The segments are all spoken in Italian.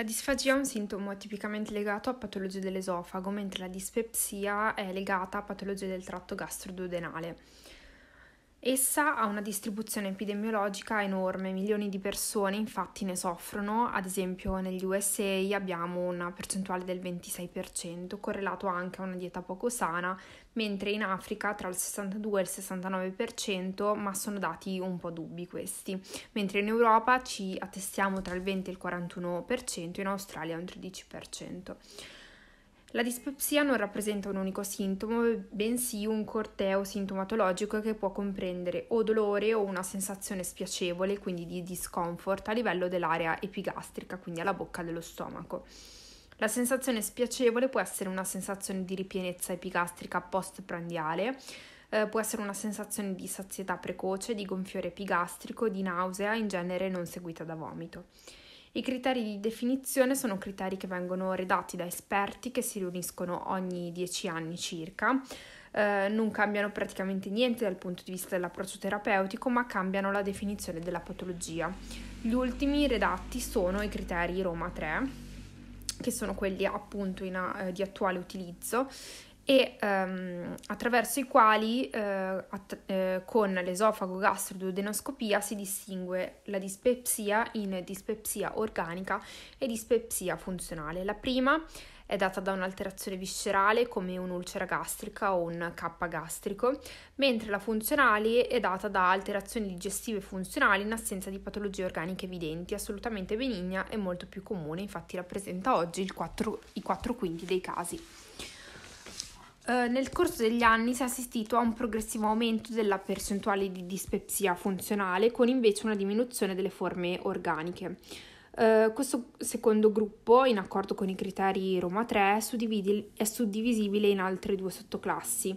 La disfagia è un sintomo tipicamente legato a patologie dell'esofago, mentre la dispepsia è legata a patologie del tratto gastroduodenale. Essa ha una distribuzione epidemiologica enorme, milioni di persone infatti ne soffrono, ad esempio negli USA abbiamo una percentuale del 26%, correlato anche a una dieta poco sana, mentre in Africa tra il 62 e il 69%, ma sono dati un po' dubbi questi, mentre in Europa ci attestiamo tra il 20 e il 41%, in Australia un 13%. La dispepsia non rappresenta un unico sintomo, bensì un corteo sintomatologico che può comprendere o dolore o una sensazione spiacevole, quindi di discomfort, a livello dell'area epigastrica, quindi alla bocca dello stomaco. La sensazione spiacevole può essere una sensazione di ripienezza epigastrica postprandiale, eh, può essere una sensazione di sazietà precoce, di gonfiore epigastrico, di nausea, in genere non seguita da vomito. I criteri di definizione sono criteri che vengono redatti da esperti che si riuniscono ogni 10 anni circa. Eh, non cambiano praticamente niente dal punto di vista dell'approccio terapeutico, ma cambiano la definizione della patologia. Gli ultimi redatti sono i criteri Roma 3, che sono quelli appunto in, eh, di attuale utilizzo e ehm, attraverso i quali eh, att- eh, con l'esofago gastroduodenoscopia si distingue la dispepsia in dispepsia organica e dispepsia funzionale. La prima è data da un'alterazione viscerale come un'ulcera gastrica o un K gastrico, mentre la funzionale è data da alterazioni digestive funzionali in assenza di patologie organiche evidenti, assolutamente benigna e molto più comune, infatti rappresenta oggi 4, i 4 quinti dei casi. Eh, nel corso degli anni si è assistito a un progressivo aumento della percentuale di dispepsia funzionale con invece una diminuzione delle forme organiche. Uh, questo secondo gruppo, in accordo con i criteri Roma 3, è, suddivisibile in altre due sottoclassi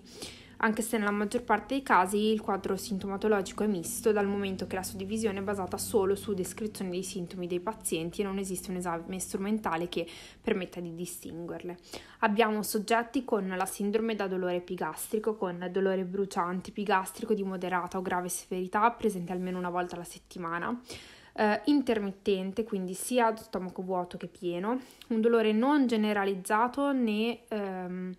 anche se nella maggior parte dei casi il quadro sintomatologico è misto, dal momento che la suddivisione è basata solo su descrizione dei sintomi dei pazienti e non esiste un esame strumentale che permetta di distinguerle. Abbiamo soggetti con la sindrome da dolore epigastrico, con dolore bruciante epigastrico di moderata o grave severità, presente almeno una volta alla settimana. Uh, intermittente, quindi sia stomaco vuoto che pieno, un dolore non generalizzato né um,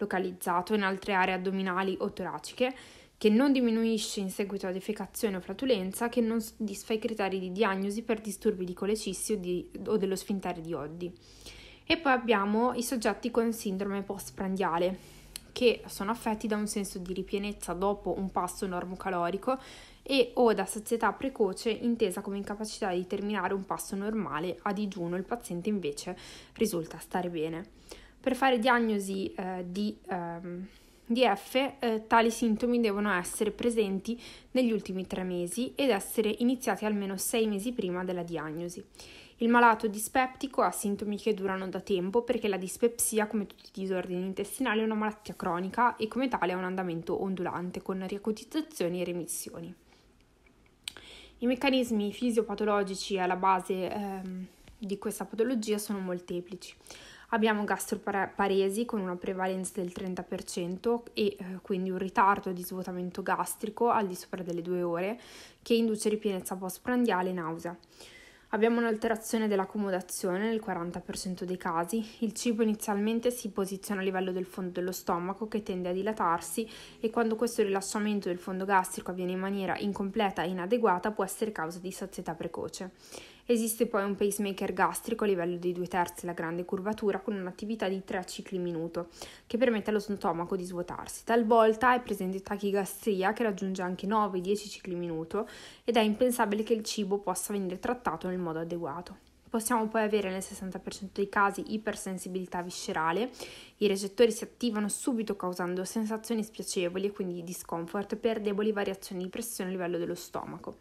localizzato in altre aree addominali o toraciche, che non diminuisce in seguito a defecazione o flatulenza, che non soddisfa i criteri di diagnosi per disturbi di colecissi o, di, o dello sfintare di Oddi. E poi abbiamo i soggetti con sindrome postprandiale, che sono affetti da un senso di ripienezza dopo un passo normocalorico e o da sazietà precoce intesa come incapacità di terminare un passo normale a digiuno, il paziente invece risulta stare bene. Per fare diagnosi eh, di ehm, DF eh, tali sintomi devono essere presenti negli ultimi tre mesi ed essere iniziati almeno sei mesi prima della diagnosi. Il malato dispeptico ha sintomi che durano da tempo perché la dispepsia, come tutti i disordini intestinali, è una malattia cronica e come tale ha un andamento ondulante con riacutizzazioni e remissioni. I meccanismi fisiopatologici alla base ehm, di questa patologia sono molteplici. Abbiamo gastroparesi con una prevalenza del 30% e eh, quindi un ritardo di svuotamento gastrico al di sopra delle due ore che induce ripienezza postprandiale e nausea. Abbiamo un'alterazione dell'accomodazione nel 40% dei casi. Il cibo inizialmente si posiziona a livello del fondo dello stomaco che tende a dilatarsi e quando questo rilasciamento del fondo gastrico avviene in maniera incompleta e inadeguata può essere causa di sazietà precoce. Esiste poi un pacemaker gastrico a livello dei due terzi la grande curvatura con un'attività di 3 cicli minuto che permette allo stomaco di svuotarsi. Talvolta è presente tachigastria che raggiunge anche 9-10 cicli minuto ed è impensabile che il cibo possa venire trattato nel modo adeguato. Possiamo poi avere nel 60% dei casi ipersensibilità viscerale, i recettori si attivano subito causando sensazioni spiacevoli e quindi discomfort per deboli variazioni di pressione a livello dello stomaco.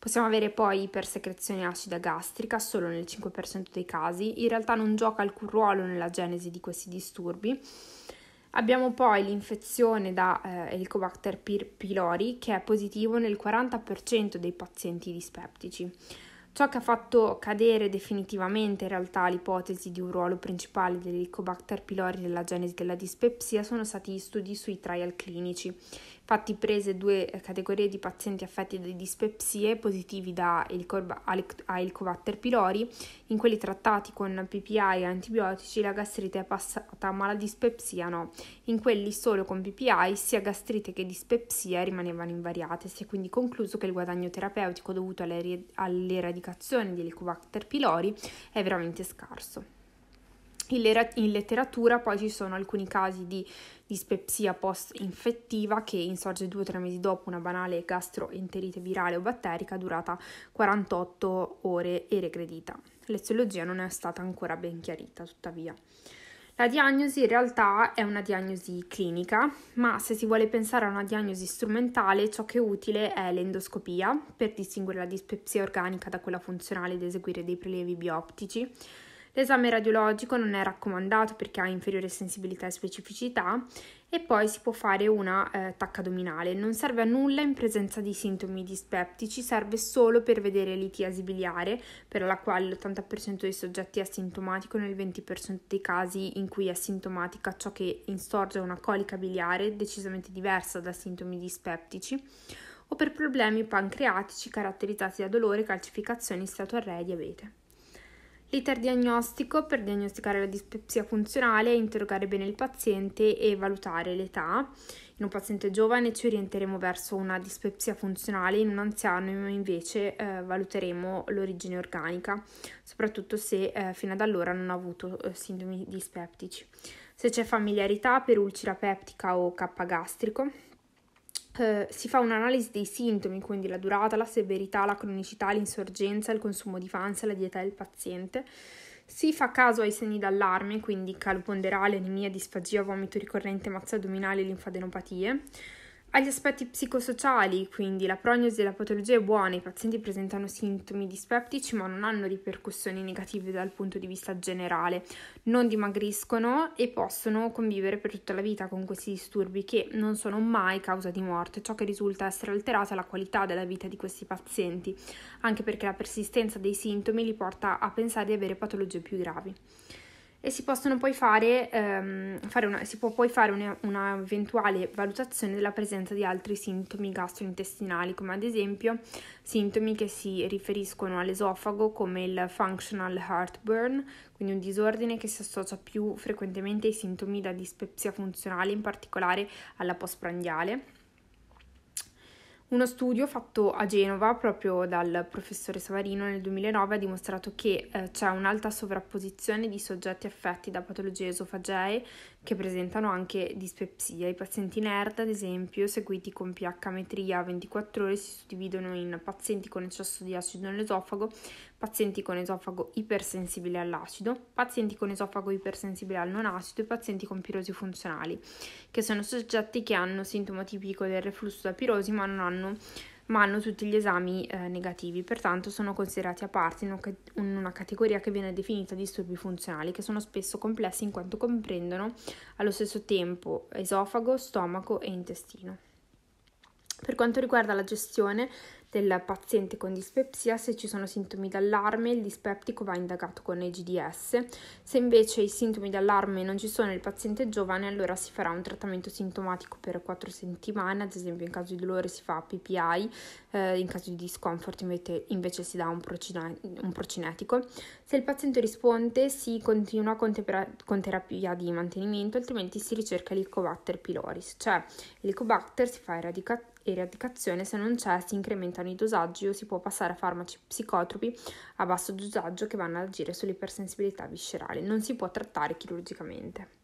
Possiamo avere poi ipersecrezione acida gastrica solo nel 5% dei casi, in realtà non gioca alcun ruolo nella genesi di questi disturbi. Abbiamo poi l'infezione da eh, Helicobacter pylori che è positivo nel 40% dei pazienti dispeptici. Ciò che ha fatto cadere definitivamente in realtà l'ipotesi di un ruolo principale dell'Helicobacter pylori nella genesi della dispepsia sono stati gli studi sui trial clinici, Infatti prese due eh, categorie di pazienti affetti da dispepsie positivi da Helicobacter pylori, in quelli trattati con PPI e antibiotici la gastrite è passata ma la dispepsia no, in quelli solo con PPI sia gastrite che dispepsia rimanevano invariate, si è quindi concluso che il guadagno terapeutico dovuto all'eradicazione eradicazione dell'Helicobacter pylori è veramente scarso. In, letteratura poi ci sono alcuni casi di dispepsia post-infettiva che insorge due o tre mesi dopo una banale gastroenterite virale o batterica durata 48 ore e regredita. L'eziologia non è stata ancora ben chiarita, tuttavia. La diagnosi in realtà è una diagnosi clinica, ma se si vuole pensare a una diagnosi strumentale, ciò che è utile è l'endoscopia per distinguere la dispepsia organica da quella funzionale ed eseguire dei prelievi bioptici L'esame radiologico non è raccomandato perché ha inferiore sensibilità e specificità e poi si può fare una eh, tacca addominale. Non serve a nulla in presenza di sintomi dispeptici, serve solo per vedere l'itiasi biliare, per la quale l'80% dei soggetti è asintomatico nel 20% dei casi in cui è sintomatica ciò che insorge una colica biliare decisamente diversa da sintomi dispeptici o per problemi pancreatici caratterizzati da dolore, calcificazioni, stato arrea e diabete. L'iter diagnostico per diagnosticare la dispepsia funzionale è interrogare bene il paziente e valutare l'età. In un paziente giovane ci orienteremo verso una dispepsia funzionale, in un anziano invece eh, valuteremo l'origine organica, soprattutto se eh, fino ad allora non ha avuto eh, sintomi dispeptici. Se c'è familiarità per ulcera peptica o K gastrico, eh, si fa un'analisi dei sintomi, quindi la durata, la severità, la cronicità, l'insorgenza, il consumo di fanza, la dieta del paziente. Si fa caso ai segni d'allarme, quindi calo ponderale, anemia, disfagia, vomito ricorrente, mazza addominale, linfadenopatie agli aspetti psicosociali, quindi la prognosi della patologia è buona, i pazienti presentano sintomi dispeptici ma non hanno ripercussioni negative dal punto di vista generale, non dimagriscono e possono convivere per tutta la vita con questi disturbi che non sono mai causa di morte, ciò che risulta essere alterata è la qualità della vita di questi pazienti, anche perché la persistenza dei sintomi li porta a pensare di avere patologie più gravi e si possono poi fare, ehm, fare una, si può poi fare una, una, eventuale valutazione della presenza di altri sintomi gastrointestinali, come ad esempio sintomi che si riferiscono all'esofago come il functional heartburn, quindi un disordine che si associa più frequentemente ai sintomi da dispepsia funzionale, in particolare alla postprandiale uno studio fatto a Genova proprio dal professore Savarino nel 2009 ha dimostrato che eh, c'è un'alta sovrapposizione di soggetti affetti da patologie esofagee che presentano anche dispepsia. I pazienti NERD, ad esempio, seguiti con pH metria a 24 ore si suddividono in pazienti con eccesso di acido nell'esofago, pazienti con esofago ipersensibile all'acido, pazienti con esofago ipersensibile al non acido e pazienti con pirosi funzionali, che sono soggetti che hanno sintomo tipico del reflusso da pirosi ma non hanno ma hanno tutti gli esami eh, negativi, pertanto sono considerati a parte in, in una categoria che viene definita disturbi funzionali, che sono spesso complessi in quanto comprendono allo stesso tempo esofago, stomaco e intestino. Per quanto riguarda la gestione del paziente con dispepsia, se ci sono sintomi d'allarme, il dispeptico va indagato con EGDS. Se invece i sintomi d'allarme non ci sono e il paziente è giovane, allora si farà un trattamento sintomatico per 4 settimane, ad esempio in caso di dolore si fa PPI, eh, in caso di discomfort invece, invece si dà un, procina- un, procinetico. Se il paziente risponde, si continua con, tepera- con terapia di mantenimento, altrimenti si ricerca l'Helicobacter pyloris, cioè l'Helicobacter si fa eradicazione eradicazione, se non c'è, si incrementano i dosaggi o si può passare a farmaci psicotropi a basso dosaggio che vanno ad agire sull'ipersensibilità viscerale. Non si può trattare chirurgicamente.